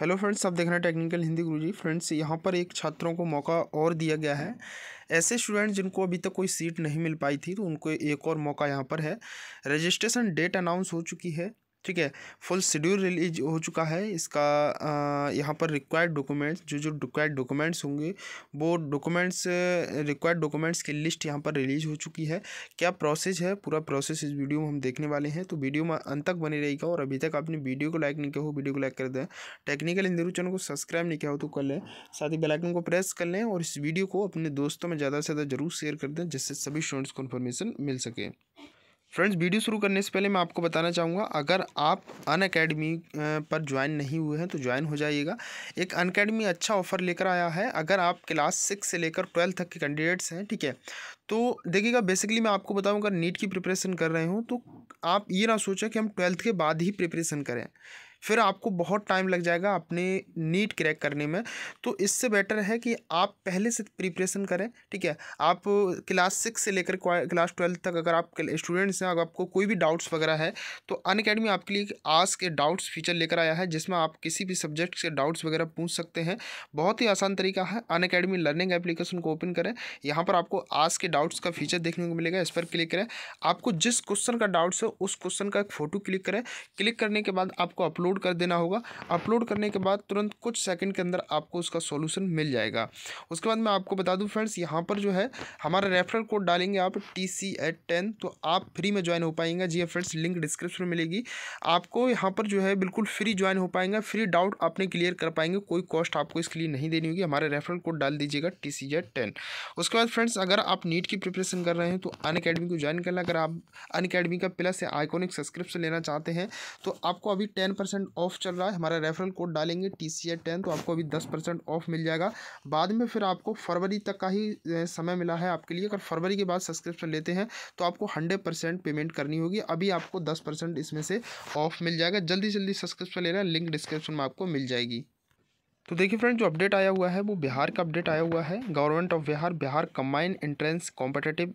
hello friends आप देख रहे हैं टेक्निकल हिंदी गुरुजी फ्रेंड्स यहाँ पर एक छात्रों को मौका और दिया गया है ऐसे स्टूडेंट जिनको अभी तक कोई सीट नहीं मिल पाई थी तो उनको एक और मौका यहाँ पर है रजिस्ट्रेशन डेट अनाउंस हो चुकी है ठीक है फुल शेड्यूल रिलीज हो चुका है इसका यहाँ पर रिक्वायर्ड डॉक्यूमेंट्स जो जो रिक्वायर्ड डॉक्यूमेंट्स होंगे वो डॉक्यूमेंट्स रिक्वायर्ड डॉक्यूमेंट्स की लिस्ट यहाँ पर रिलीज हो चुकी है क्या प्रोसेस है पूरा प्रोसेस इस वीडियो में हम देखने वाले हैं तो वीडियो में अंत तक बनी रहेगा और अभी तक आपने वीडियो को लाइक नहीं किया हो वीडियो को लाइक कर दें टेक्निकल इंदरू चैनल को सब्सक्राइब नहीं किया हो तो कर लें साथ ही बेलाइकन को प्रेस कर लें और इस वीडियो को अपने दोस्तों में ज़्यादा से ज़्यादा जरूर शेयर कर दें जिससे सभी स्टूडेंट्स को इन्फॉर्मेशन मिल सके फ्रेंड्स वीडियो शुरू करने से पहले मैं आपको बताना चाहूँगा अगर आप अन अकेडमी पर ज्वाइन नहीं हुए हैं तो ज्वाइन हो जाइएगा एक अन अकेडमी अच्छा ऑफर लेकर आया है अगर आप क्लास सिक्स से लेकर ट्वेल्थ तक के कैंडिडेट्स हैं ठीक है तो देखिएगा बेसिकली मैं आपको बताऊँ अगर नीट की प्रिपरेशन कर रहे हूँ तो आप ये ना सोचें कि हम ट्वेल्थ के बाद ही प्रिपरेशन करें फिर आपको बहुत टाइम लग जाएगा अपने नीट क्रैक करने में तो इससे बेटर है कि आप पहले से प्रिपरेशन करें ठीक है आप क्लास सिक्स से लेकर क्लास ट्वेल्थ तक अगर आप स्टूडेंट्स हैं अगर आपको कोई भी डाउट्स वगैरह है तो अन अकेडमी आपके लिए आज के डाउट्स फीचर लेकर आया है जिसमें आप किसी भी सब्जेक्ट से डाउट्स वगैरह पूछ सकते हैं बहुत ही आसान तरीका है अन अकेडमी लर्निंग एप्लीकेशन को ओपन करें यहाँ पर आपको आज के डाउट्स का फीचर देखने को मिलेगा इस पर क्लिक करें आपको जिस क्वेश्चन का डाउट्स हो उस क्वेश्चन का एक फ़ोटो क्लिक करें क्लिक करने के बाद आपको अपलोड अपलोड कर देना होगा अपलोड करने के बाद तुरंत कुछ सेकंड के अंदर आपको उसका सॉल्यूशन मिल जाएगा उसके बाद मैं आपको बता दूं फ्रेंड्स यहाँ पर जो है हमारा रेफरल कोड डालेंगे आप टी सी एट टेन तो आप फ्री में ज्वाइन हो पाएंगे जी हाँ, फ्रेंड्स लिंक डिस्क्रिप्शन में मिलेगी आपको यहाँ पर जो है बिल्कुल फ्री ज्वाइन हो पाएंगे फ्री डाउट आपने क्लियर कर पाएंगे कोई कॉस्ट आपको इसके लिए नहीं देनी होगी हमारे रेफरल कोड डाल दीजिएगा टी सी टेन उसके बाद फ्रेंड्स अगर आप नीट की प्रिपरेशन कर रहे हैं तो अन अकेडमी को ज्वाइन करना अगर आप अन अकेडमी का प्लस या आइकोनिक सब्सक्रिप्शन लेना चाहते हैं तो आपको अभी टेन परसेंट परसेंट ऑफ चल रहा है हमारा रेफरल कोड डालेंगे टी सी ए टेन तो आपको अभी दस परसेंट ऑफ मिल जाएगा बाद में फिर आपको फरवरी तक का ही समय मिला है आपके लिए अगर फरवरी के बाद सब्सक्रिप्शन लेते हैं तो आपको हंड्रेड परसेंट पेमेंट करनी होगी अभी आपको दस परसेंट इसमें से ऑफ मिल जाएगा जल्दी जल्दी सब्सक्रिप्शन ले रहे हैं लिंक डिस्क्रिप्शन में आपको मिल जाएगी तो देखिए फ्रेंड जो अपडेट आया हुआ है वो बिहार का अपडेट आया हुआ है government of Bihar Bihar combined entrance competitive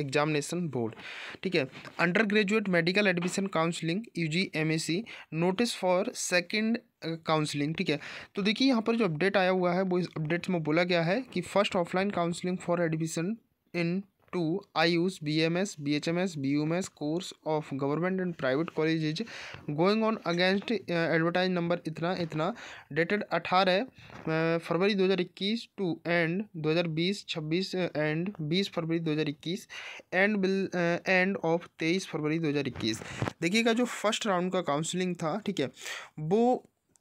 examination board ठीक है under graduate medical admission counselling U G M S C notice for second counselling ठीक है तो देखिए यहाँ पर जो अपडेट आया हुआ है वो इस अपडेट्स में बोला गया है कि first offline counselling for admission into I B M S B H M S B U M S course of government and private going going on against advertise number इतना इतना dated अठारह uh, फरवरी दो हज़ार इक्कीस to and दो हज़ार बीस छब्बीस एंड uh, बीस फरवरी दो हज़ार इक्कीस एंड बिल एंड ऑफ तेईस फरवरी दो हज़ार इक्कीस देखिएगा जो फर्स्ट राउंड का काउंसिलिंग था ठीक है वो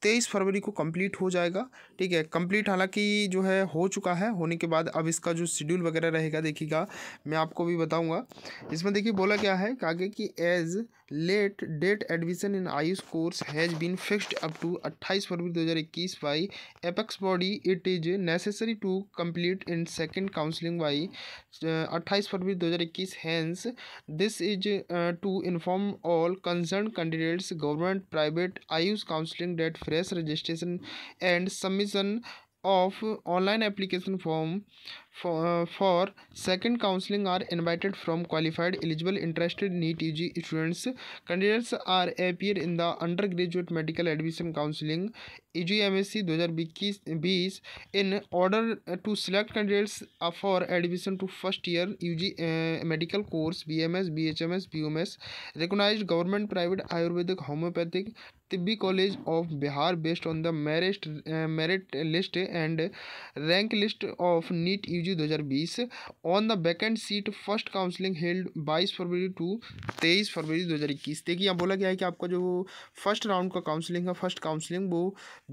तेईस फरवरी को कंप्लीट हो जाएगा ठीक है कंप्लीट हालांकि जो है हो चुका है होने के बाद अब इसका जो शेड्यूल वगैरह रहेगा देखिएगा मैं आपको भी बताऊंगा इसमें देखिए बोला क्या है आगे कि as late date admission in AYUSH course has been fixed up to 28 फरवरी 2021 by apex body it is necessary to complete in second counselling by अट्ठाईस फरवरी इक्कीस hence this is to inform all concern candidates government private AYUSH counselling date fresh registration and submission of online application form for, uh, for second counseling are invited from qualified eligible interested NEET UG students candidates are appear in the undergraduate medical admission counseling E G M S C दो हज़ार इक्कीस बीस in order to select candidates for admission to first year U G medical course B M S B H M S B M S recognise government private Ayurvedic homoeopathic Tibbi college of Bihar based on the merit merit list and rank list of NEET U G दो हज़ार बीस on the vacant seat first counselling held बाईस फरवरी to तेईस फरवरी दो हज़ार इक्कीस देखिए यहाँ बोला गया है कि आपका जो फर्स्ट राउंड का काउंसलिंग है फर्स्ट काउंसलिंग वो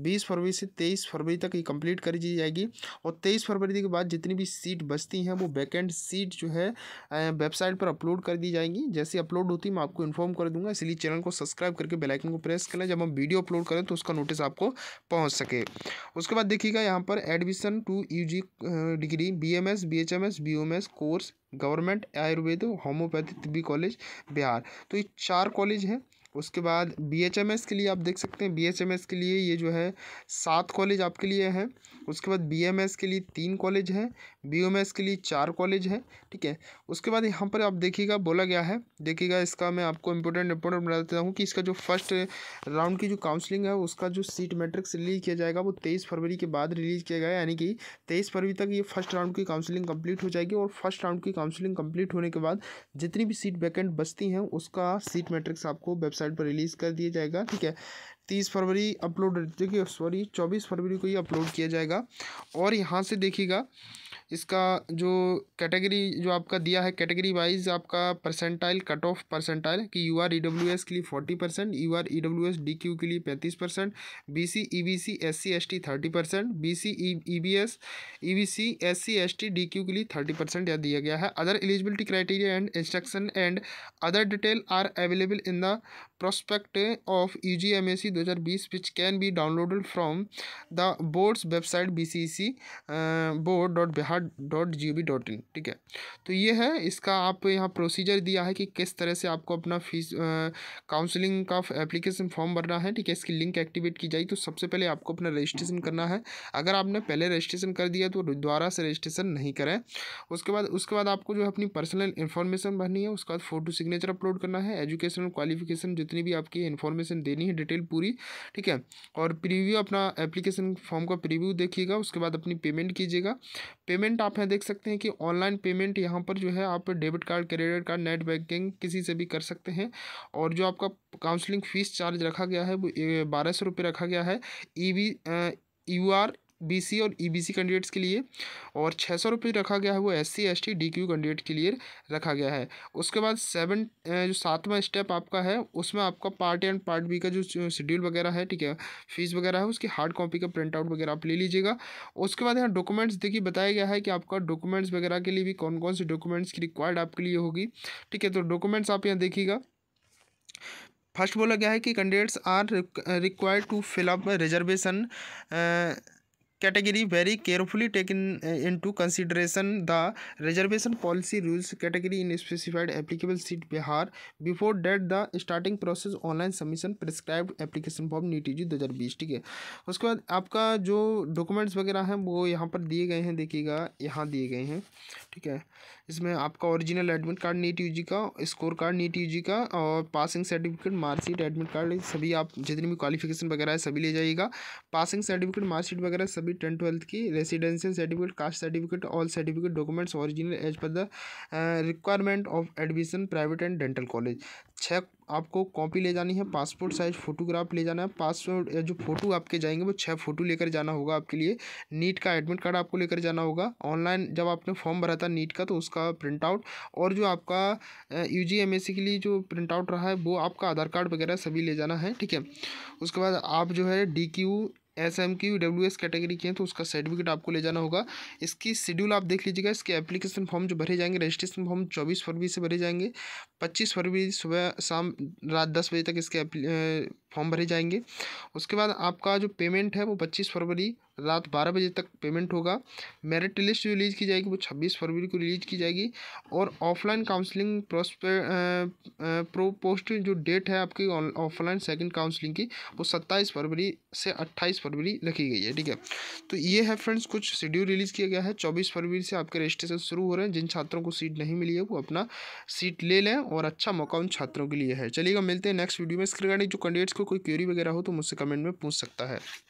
बीस फरवरी से तेईस फरवरी तक ये कंप्लीट कर दी जाएगी और तेईस फरवरी के बाद जितनी भी सीट बचती हैं वो वैकेंट सीट जो है वेबसाइट पर अपलोड कर दी जाएंगी जैसे अपलोड होती मैं आपको इन्फॉर्म कर दूंगा इसलिए चैनल को सब्सक्राइब करके बेलाइकन को प्रेस करें जब हम वीडियो अपलोड करें तो उसका नोटिस आपको पहुँच सके उसके बाद देखिएगा यहाँ पर admission to U degree B M S B H M S B M S course government Ayurveda homoeopathy Tibbi college Bihar तो ये चार कॉलेज हैं उसके बाद बी के लिए आप देख सकते हैं बी के लिए ये जो है सात कॉलेज आपके लिए हैं उसके बाद बी के लिए तीन कॉलेज हैं बी के लिए चार कॉलेज हैं ठीक है उसके बाद यहाँ पर आप देखिएगा बोला गया है देखिएगा इसका मैं आपको इंपॉर्टेंट इंपॉर्टेंट बता देता हूँ कि इसका जो फर्स्ट राउंड की जो काउंसलिंग है उसका जो सीट मैट्रिक्स रिलीज किया जाएगा वो तेईस फरवरी के बाद रिलीज किया गया यानी कि तेईस फरवरी तक ये फर्स्ट राउंड की काउंसलिंग कम्प्लीट हो जाएगी और फर्स्ट राउंड की काउंसलिंग कम्प्लीट होने के बाद जितनी भी सीट वैकेंट बचती हैं उसका सीट मैट्रिक्स आपको वेबसाइट वेबसाइट पर रिलीज़ कर दिया जाएगा ठीक है तीस फरवरी अपलोड देखिए सॉरी चौबीस फरवरी को ये अपलोड किया जाएगा और यहाँ से देखिएगा इसका जो कैटेगरी जो आपका दिया है कैटेगरी वाइज आपका परसेंटाइल कट ऑफ परसेंटाइल कि U R E W S के लिए forty percent U R E W S D Q के लिए पैंतीस percent B C E B C S C S T thirty percent B C E B S E B C S C S T D Q के लिए thirty percent यह दिया गया है other eligibility criteria and instruction and other detail are available in the prospect of U G M S C दो हज़ार बीस which can be downloaded from the board's website B C C board dot Bihar आधार dot G O V dot in ठीक है तो ये है इसका आप यहाँ प्रोसीजर दिया है कि किस तरह से आपको अपना फीस काउंसलिंग का एप्लीकेशन फॉर्म भरना है ठीक है इसकी लिंक एक्टिवेट की जाए तो सबसे पहले आपको अपना रजिस्ट्रेशन करना है अगर आपने पहले रजिस्ट्रेशन कर दिया तो दोबारा से रजिस्ट्रेशन नहीं करें उसके बाद उसके बाद आपको जो है अपनी पर्सनल इन्फॉर्मेशन भरनी है उसके बाद फोटो सिग्नेचर अपलोड करना है एजुकेशनल क्वालिफिकेशन जितनी भी आपकी इन्फॉर्मेशन देनी है डिटेल पूरी ठीक है और प्रीव्यू अपना एप्लीकेशन फॉर्म का प्रीव्यू देखिएगा उसके बाद अपनी पेमेंट कीजिएगा पेमेंट पेमेंट आप यहाँ देख सकते हैं कि ऑनलाइन पेमेंट यहाँ पर जो है आप debit card credit card net banking किसी से भी कर सकते हैं और जो आपका काउंसलिंग फ़ीस चार्ज रखा गया है वो बारह सौ रुपये रखा गया है E V U R BC और ईबीसी e कैंडिडेट्स के लिए और छः सौ रुपये रखा गया है वो S C S T D Q candidate के लिए रखा गया है उसके बाद सेवन जो सातवां स्टेप आपका है उसमें आपका part A and part B का जो शेड्यूल वगैरह है ठीक है फीस वगैरह है उसकी हार्ड कॉपी का प्रिंट आउट वगैरह आप ले लीजिएगा उसके बाद यहाँ डॉक्यूमेंट्स देखिए बताया गया है कि आपका डॉक्यूमेंट्स वगैरह के लिए भी कौन कौन से डॉक्यूमेंट्स की रिक्वायर्ड आपके लिए होगी ठीक है तो डॉक्यूमेंट्स आप यहाँ देखिएगा फर्स्ट बोला गया है कि candidates are required to fill up reservation category very carefully taken into consideration the reservation policy rules category in specified applicable seat Bihar before that the starting process online submission prescribed application form NEET G 2020 ठीक है उसके बाद आपका जो documents वगैरह हैं वो यहाँ पर दिए गए हैं देखिएगा यहाँ दिए गए हैं ठीक है इसमें आपका original admit card NEET UG का स्कोर कार्ड नीट यूजी का और passing certificate marksheet admit card सभी आप जितनी भी क्वालिफिकेशन वगैरह है सभी ले जाइएगा पासिंग सर्टिफिकेट मार्कशीट वगैरह सभी टेंथ ट्वेल्थ की residential certificate caste certificate all certificate documents original as per the requirement of admission private and dental college छः आपको कॉपी ले जानी है पासपोर्ट साइज फोटोग्राफ ले जाना है पासपोर्ट जो फ़ोटो आपके जाएंगे वो छः फ़ोटो लेकर जाना होगा आपके लिए नीट का एडमिट कार्ड आपको लेकर जाना होगा ऑनलाइन जब आपने फॉर्म भरा था नीट का तो उसका आपका प्रिंट आउट और जो आपका U G M S C के लिए जो प्रिंट आउट रहा है वो आपका आधार कार्ड वगैरह सभी ले जाना है ठीक है उसके बाद आप जो है D Q S M Q W S category के हैं तो उसका सर्टिफिकेट आपको ले जाना होगा इसकी शेड्यूल आप देख लीजिएगा इसके एप्लीकेशन फॉर्म जो भरे जाएंगे रजिस्ट्रेशन फॉर्म चौबीस फरवरी से भरे जाएंगे पच्चीस फरवरी सुबह शाम रात दस बजे तक इसके फॉर्म भरे जाएंगे उसके बाद आपका जो पेमेंट है वो पच्चीस फरवरी रात बारह बजे तक पेमेंट होगा मेरिट लिस्ट रिलीज़ की जाएगी वो छब्बीस फरवरी को रिलीज़ की जाएगी और ऑफलाइन काउंसलिंग प्रो पोस्ट जो डेट है आपकी ऑफलाइन सेकंड काउंसलिंग की वो सत्ताईस फरवरी से अट्ठाईस फरवरी रखी गई है ठीक है तो ये है फ्रेंड्स कुछ शेड्यूल रिलीज़ किया गया है चौबीस फरवरी से आपके रजिस्ट्रेशन शुरू हो रहे हैं जिन छात्रों को सीट नहीं मिली है वो अपना सीट ले लें और अच्छा मौका उन छात्रों के लिए है चलिएगा मिलते हैं नेक्स्ट वीडियो में इसके रिगार्डिंग जो कैंडिडेट्स को कोई क्यूरी वगैरह हो तो मुझसे कमेंट में पूछ सकता है